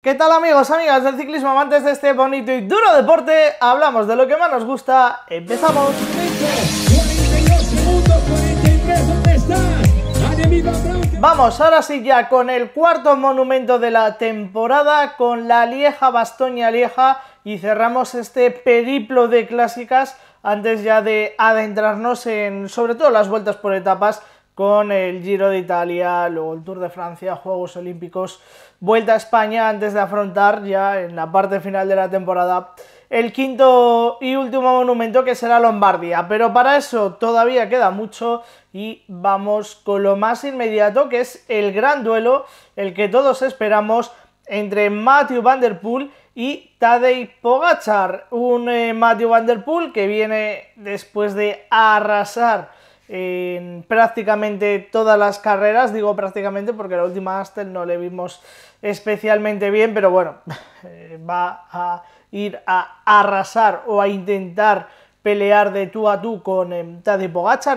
¿Qué tal amigos, amigas del ciclismo, antes de este bonito y duro deporte? Hablamos de lo que más nos gusta, empezamos. Vamos, ahora sí ya con el cuarto monumento de la temporada, con la Lieja Bastoña Lieja y cerramos este periplo de clásicas antes ya de adentrarnos en sobre todo las vueltas por etapas con el Giro de Italia, luego el Tour de Francia, Juegos Olímpicos, Vuelta a España antes de afrontar ya en la parte final de la temporada el quinto y último monumento que será Lombardía. Pero para eso todavía queda mucho y vamos con lo más inmediato que es el gran duelo, el que todos esperamos entre Matthew Van Der Poel y Tadej Pogachar. Un eh, Matthew Van Der Poel que viene después de arrasar en prácticamente todas las carreras, digo prácticamente porque la última Aston no le vimos especialmente bien, pero bueno, eh, va a ir a arrasar o a intentar pelear de tú a tú con eh, Tadej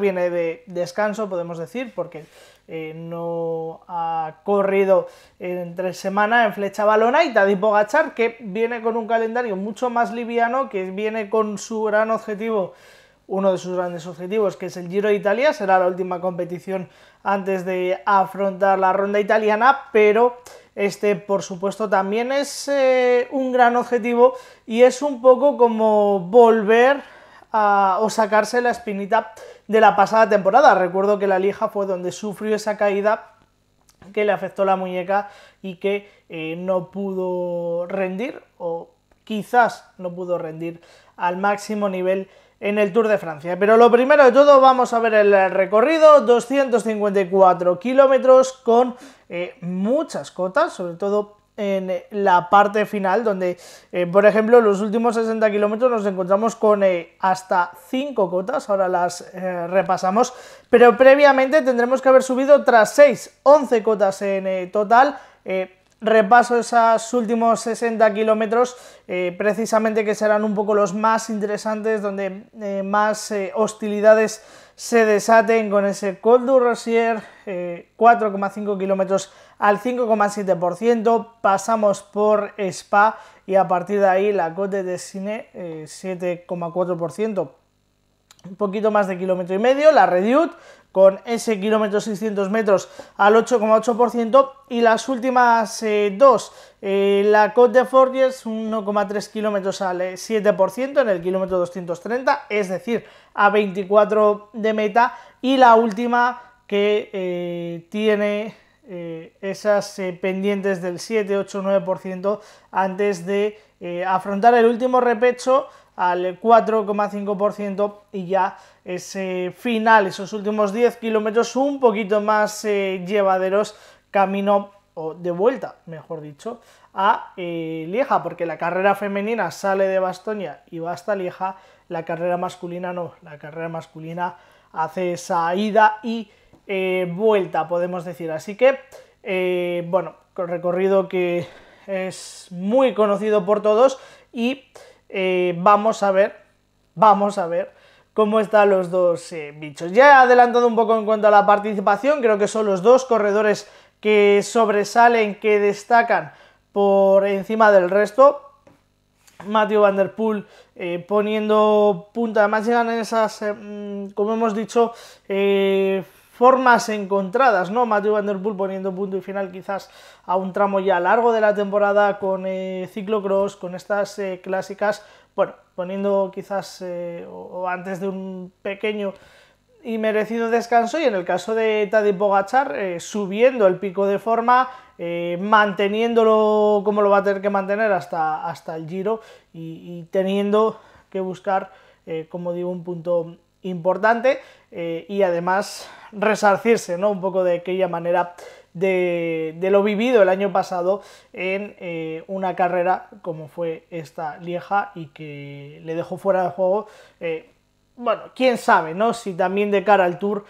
viene de descanso podemos decir, porque eh, no ha corrido entre semanas en flecha balona y Tadej Pogachar que viene con un calendario mucho más liviano, que viene con su gran objetivo uno de sus grandes objetivos, que es el Giro de Italia. Será la última competición antes de afrontar la ronda italiana, pero este, por supuesto, también es eh, un gran objetivo y es un poco como volver a, o sacarse la espinita de la pasada temporada. Recuerdo que la Lija fue donde sufrió esa caída que le afectó la muñeca y que eh, no pudo rendir o quizás no pudo rendir al máximo nivel en el Tour de Francia. Pero lo primero de todo, vamos a ver el recorrido, 254 kilómetros con eh, muchas cotas, sobre todo en la parte final, donde, eh, por ejemplo, los últimos 60 kilómetros nos encontramos con eh, hasta 5 cotas, ahora las repasamos, pero previamente tendremos que haber subido tras 6, 11 cotas en total, repaso esos últimos 60 kilómetros, eh, precisamente que serán un poco los más interesantes, donde eh, más eh, hostilidades se desaten con ese Col du Rosier, 4,5 kilómetros al 5,7%, pasamos por Spa y a partir de ahí la cote de Cine, 7,4%. Un poquito más de kilómetro y medio, la Redute, con ese kilómetro 600 metros al 8,8% y las últimas eh, dos, eh, la Côte de Forges 1,3 kilómetros al 7% eh, en el kilómetro 230, es decir, a 24 de meta y la última que tiene esas pendientes del 7, 8, 9% antes de afrontar el último repecho al 4,5% y ya ese final, esos últimos 10 kilómetros un poquito más eh, llevaderos camino o de vuelta, mejor dicho, a eh, Lieja, porque la carrera femenina sale de Bastonia y va hasta Lieja, la carrera masculina no, la carrera masculina hace esa ida y eh, vuelta, podemos decir. Así que, bueno, recorrido que es muy conocido por todos y eh, vamos a ver, vamos a ver cómo están los dos eh, bichos. Ya he adelantado un poco en cuanto a la participación, creo que son los dos corredores que sobresalen, que destacan por encima del resto. Matthew Van Der Poel eh, poniendo punta, además llegan en esas, mm, como hemos dicho, formas encontradas, ¿no? Matthew Van Der Poel poniendo punto y final quizás a un tramo ya largo de la temporada con eh, ciclocross, con estas eh, clásicas, bueno, poniendo quizás eh, antes de un pequeño y merecido descanso y en el caso de Tadej Pogachar subiendo el pico de forma, manteniéndolo como lo va a tener que mantener hasta, hasta el giro y, teniendo que buscar, como digo, un punto importante eh, y además resarcirse ¿no? un poco de aquella manera de, de lo vivido el año pasado en eh, una carrera como fue esta Lieja y que le dejó fuera de juego. Eh, bueno, quién sabe, ¿no? Si también de cara al Tour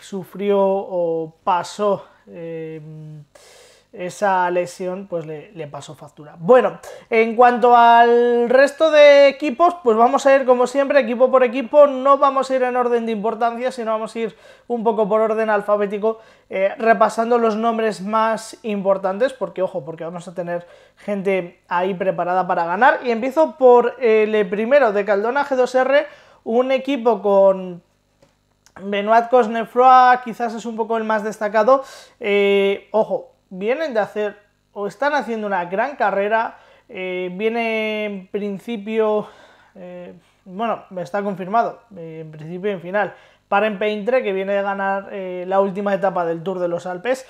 sufrió o pasó esa lesión pues le, le, pasó factura. Bueno, en cuanto al resto de equipos, pues vamos a ir como siempre, equipo por equipo, no vamos a ir en orden de importancia, sino vamos a ir un poco por orden alfabético, eh, repasando los nombres más importantes, porque ojo, porque vamos a tener gente ahí preparada para ganar. Y empiezo por el eh, primero de Caldona G2R, un equipo con Benoit Cosnefroa quizás es un poco el más destacado. Eh, ojo, vienen de hacer o están haciendo una gran carrera. Eh, viene en principio, eh, bueno me está confirmado, eh, en principio y en final, para Peintre, que viene de ganar la última etapa del Tour de los Alpes.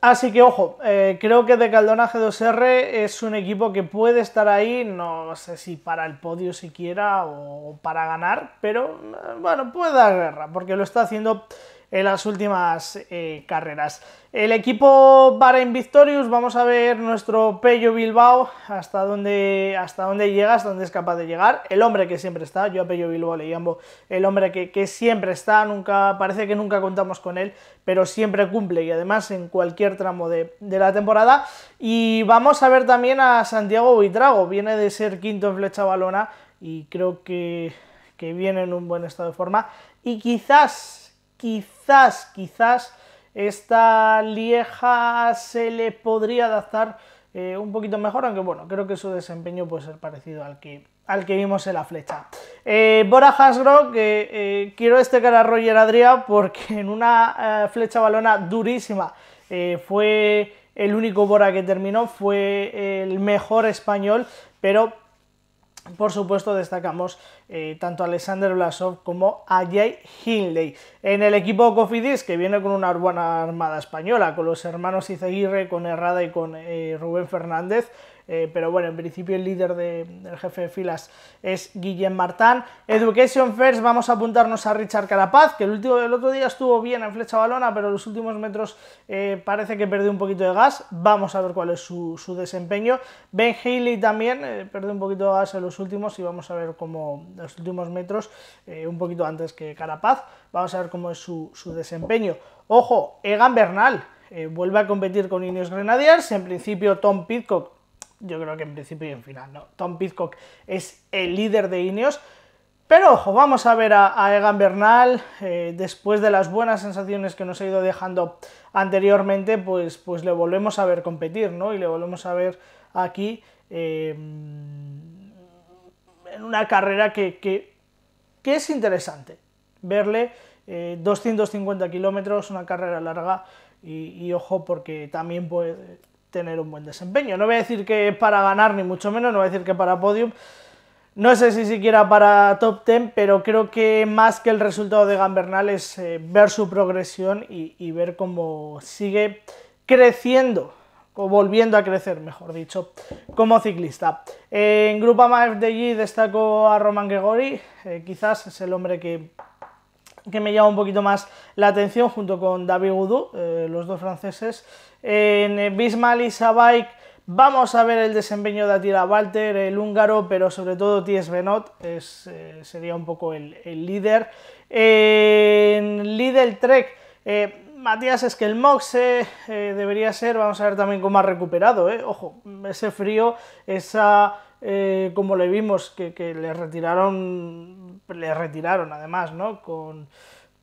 Así que ojo, creo que de Caldonaje 2 r es un equipo que puede estar ahí, no sé si para el podio siquiera o para ganar, pero bueno, puede dar guerra, porque lo está haciendo en las últimas eh, carreras. El equipo para Victorious, vamos a ver nuestro Pello Bilbao, hasta dónde, hasta dónde llega, hasta dónde es capaz de llegar. El hombre que siempre está, yo a Pello Bilbao le llamo el hombre que, siempre está, nunca parece que nunca contamos con él, pero siempre cumple y además en cualquier tramo de, de la temporada. Y vamos a ver también a Santiago Buitrago, viene de ser quinto en flecha balona y creo que, que viene en un buen estado de forma. Y quizás quizás, quizás esta Lieja se le podría adaptar eh, un poquito mejor, aunque bueno, creo que su desempeño puede ser parecido al que, al que vimos en la flecha. Eh, Bora Hasbro, que eh, quiero destacar a Roger Adria porque en una flecha balona durísima fue el único Bora que terminó, fue el mejor español, pero por supuesto destacamos tanto eh, tanto Alexander Blasov como Ajay Hindley. En el equipo Cofidis, que viene con una buena armada española, con los hermanos Izaguirre, con Herrada y con eh, Rubén Fernández, eh, pero bueno, en principio el líder del jefe de filas es Guillem Martán. Education First, vamos a apuntarnos a Richard Carapaz, que el, último, otro día estuvo bien en flecha balona, pero los últimos metros parece que perdió un poquito de gas. Vamos a ver cuál es su, desempeño. Ben Haley también perdió un poquito de gas en los últimos y vamos a ver cómo, los últimos metros, eh, un poquito antes que Carapaz. Vamos a ver cómo es su, desempeño. Ojo, Egan Bernal eh, vuelve a competir con Ineos Grenadiers. En principio, Tom Pitcock, yo creo que en principio y en final, ¿no? Tom Pitcock es el líder de Ineos. Pero ojo, vamos a ver a, Egan Bernal, eh, después de las buenas sensaciones que nos ha ido dejando anteriormente, pues, pues le volvemos a ver competir, ¿no? Y le volvemos a ver aquí eh, en una carrera que, es interesante verle. 250 eh, kilómetros, una carrera larga y, ojo porque también puede tener un buen desempeño. No voy a decir que para ganar ni mucho menos, no voy a decir que para podium, no sé si siquiera para top 10, pero creo que más que el resultado de Gambernal es eh, ver su progresión y ver cómo sigue creciendo volviendo a crecer, mejor dicho, como ciclista. En de G, destaco a Roman Gregori, eh, quizás es el hombre que, que me llama un poquito más la atención, junto con David Goudou, eh, los dos franceses. En eh, Bismarck y Bike vamos a ver el desempeño de Atira Walter, el húngaro, pero sobre todo Ties Benot, es, sería un poco el, líder. En Lidl Trek... Matías es que el Mox eh, debería ser, vamos a ver también cómo ha recuperado, eh. ojo, ese frío, esa, eh, como le vimos, que, le retiraron, le retiraron además, ¿no? Con,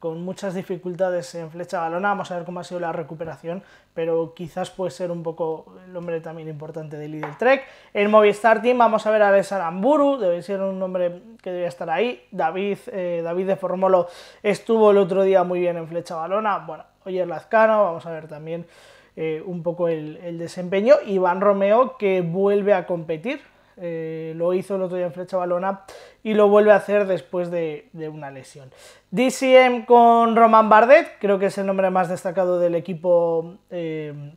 muchas dificultades en flecha balona, vamos a ver cómo ha sido la recuperación, pero quizás puede ser un poco el hombre también importante del Lidl Trek. En Movistar Team vamos a ver a Alessandro Amburu, debe ser un hombre que debería estar ahí. David, David de Formolo estuvo el otro día muy bien en flecha balona, ah, bueno, Oyer Lazcano, vamos a ver también eh, un poco el, desempeño. Iván Romeo que vuelve a competir, eh, lo hizo el otro día en Flecha Balona y lo vuelve a hacer después de, una lesión. DCM con Román Bardet, creo que es el nombre más destacado del equipo. Eh,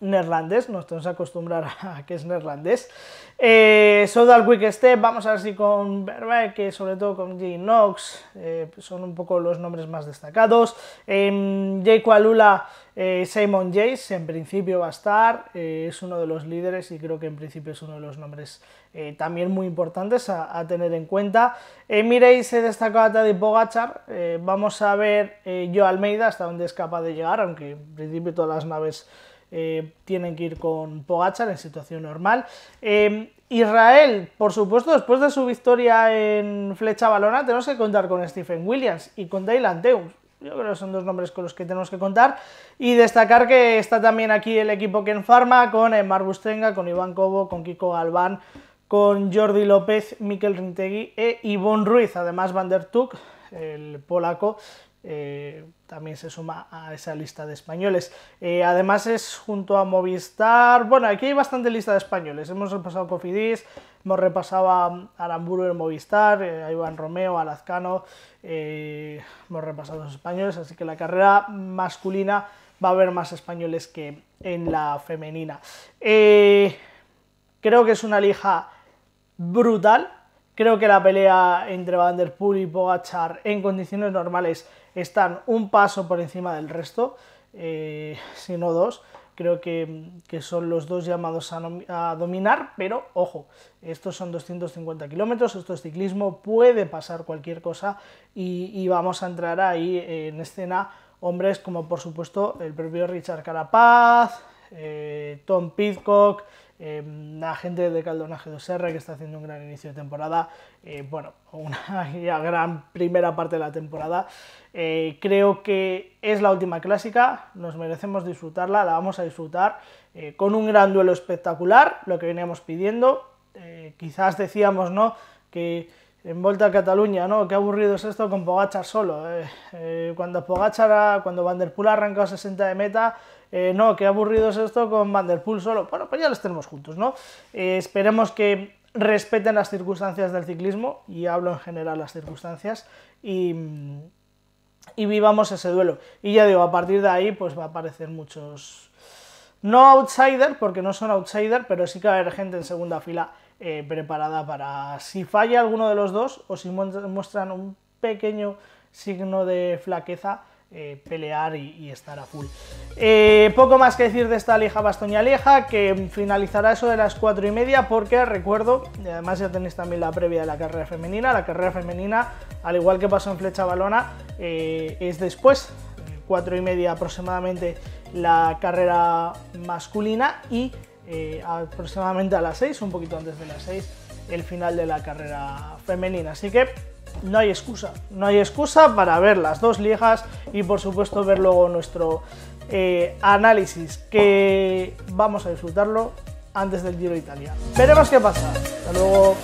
neerlandés, nos tenemos que acostumbrar a que es neerlandés. Eh, Quick Step, vamos a ver si con Verbeck, eh, sobre todo con Jay Knox, eh, pues son un poco los nombres más destacados. Em, eh, Jake Simon Jace, en principio va a estar, eh, es uno de los líderes y creo que en principio es uno de los nombres también muy importantes a, tener en cuenta. Miréis, se destacó a Tadej Pogachar, vamos a ver yo Almeida hasta dónde es capaz de llegar, aunque en principio todas las naves eh, tienen que ir con Pogachar en situación normal. Eh, Israel, por supuesto, después de su victoria en flecha balona, tenemos que contar con Stephen Williams y con Dylan Yo creo que son dos nombres con los que tenemos que contar. Y destacar que está también aquí el equipo que Pharma con Marbus Bustenga, con Iván Cobo, con Kiko Galván, con Jordi López, Mikel Rintegui e Ivonne Ruiz. Además, Van der Tug, el polaco, eh, también se suma a esa lista de españoles. Eh, además es junto a Movistar, bueno, aquí hay bastante lista de españoles, hemos repasado Cofidis, hemos repasado a Aramburu en Movistar, eh, Iván Romeo, a Lazcano, hemos repasado a los españoles, así que la carrera masculina va a haber más españoles que en la femenina. creo que es una lija brutal, creo que la pelea entre Van y Bogachar en condiciones normales están un paso por encima del resto, eh, si no dos. Creo que, son los dos llamados a, dominar, pero ojo, estos son 250 kilómetros, esto es ciclismo, puede pasar cualquier cosa y, vamos a entrar ahí en escena hombres como por supuesto el propio Richard Carapaz, eh, Tom Pidcock, Em, la gente de Caldonaje de Serra que está haciendo un gran inicio de temporada, eh, bueno, una gran primera parte de la temporada. Eh, creo que es la última clásica, nos merecemos disfrutarla, la vamos a disfrutar eh, con un gran duelo espectacular, lo que veníamos pidiendo. quizás decíamos, ¿no? Que en Volta a Cataluña, ¿no? Qué aburrido es esto con Pogachar solo. Eh. Eh, cuando Pogachar, cuando Van Der Poel 60 de meta, eh, no, qué aburrido es esto con Van solo. Bueno, pues ya los tenemos juntos, ¿no? esperemos que respeten las circunstancias del ciclismo, y hablo en general las circunstancias, y, y vivamos ese duelo. Y ya digo, a partir de ahí, pues va a aparecer muchos... No outsider, porque no son outsiders pero sí que va a haber gente en segunda fila eh, preparada para si falla alguno de los dos o si muestran un pequeño signo de flaqueza, eh, pelear y, estar a full. Eh, poco más que decir de esta lieja Bastoña Lieja, que finalizará eso de las 4 y media, porque recuerdo, además ya tenéis también la previa de la carrera femenina, la carrera femenina, al igual que pasó en Flecha Balona, es después, 4 y media aproximadamente, la carrera masculina y eh, aproximadamente a las 6, un poquito antes de las 6, el final de la carrera femenina. Así que no hay excusa, no hay excusa para ver las dos ligas y por supuesto ver luego nuestro eh, análisis, que vamos a disfrutarlo antes del Giro de Italia. Veremos qué pasa. Hasta luego.